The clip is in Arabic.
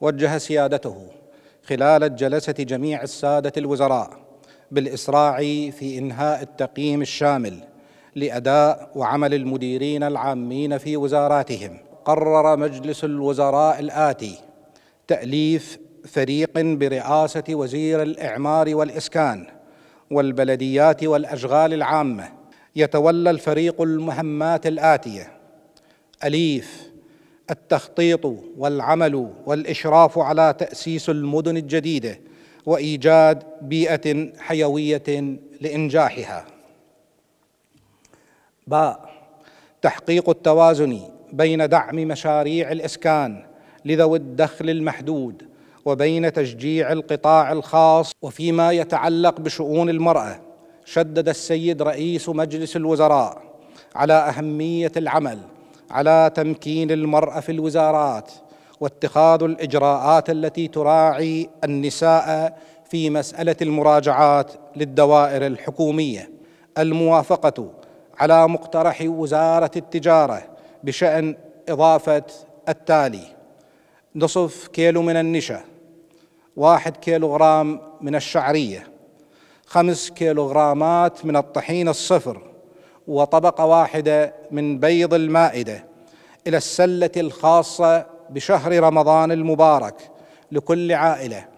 وجه سيادته خلال جلسه جميع الساده الوزراء بالاسراع في انهاء التقييم الشامل لاداء وعمل المديرين العامين في وزاراتهم قرر مجلس الوزراء الاتي تاليف فريق برئاسه وزير الاعمار والاسكان والبلديات والاشغال العامه يتولى الفريق المهمات الاتيه اليف التخطيط والعمل والاشراف على تاسيس المدن الجديده وايجاد بيئه حيويه لانجاحها باء تحقيق التوازن بين دعم مشاريع الاسكان لذوي الدخل المحدود وبين تشجيع القطاع الخاص وفيما يتعلق بشؤون المراه شدد السيد رئيس مجلس الوزراء على اهميه العمل على تمكين المراه في الوزارات واتخاذ الاجراءات التي تراعي النساء في مساله المراجعات للدوائر الحكوميه الموافقه على مقترح وزاره التجاره بشان اضافه التالي نصف كيلو من النشا واحد كيلوغرام من الشعريه خمس كيلوغرامات من الطحين الصفر وطبقه واحده من بيض المائده الى السله الخاصه بشهر رمضان المبارك لكل عائله